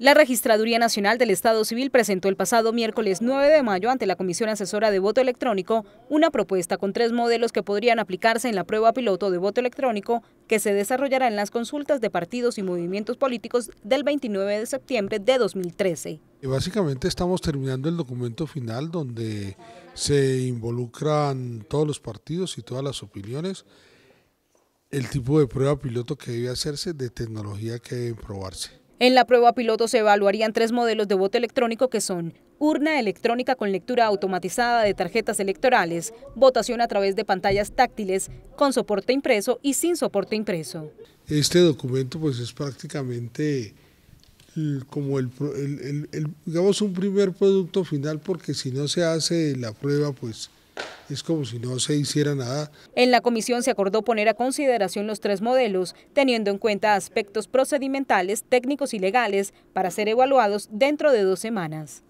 La Registraduría Nacional del Estado Civil presentó el pasado miércoles 9 de mayo ante la Comisión Asesora de Voto Electrónico una propuesta con tres modelos que podrían aplicarse en la prueba piloto de voto electrónico que se desarrollará en las consultas de partidos y movimientos políticos del 29 de septiembre de 2013. básicamente estamos terminando el documento final donde se involucran todos los partidos y todas las opiniones, el tipo de prueba piloto que debe hacerse, de tecnología que debe probarse. En la prueba piloto se evaluarían tres modelos de voto electrónico que son urna electrónica con lectura automatizada de tarjetas electorales, votación a través de pantallas táctiles, con soporte impreso y sin soporte impreso. Este documento pues es prácticamente como el, digamos un primer producto final porque si no se hace la prueba pues es como si no se hiciera nada. En la comisión se acordó poner a consideración los tres modelos, teniendo en cuenta aspectos procedimentales, técnicos y legales, para ser evaluados dentro de dos semanas.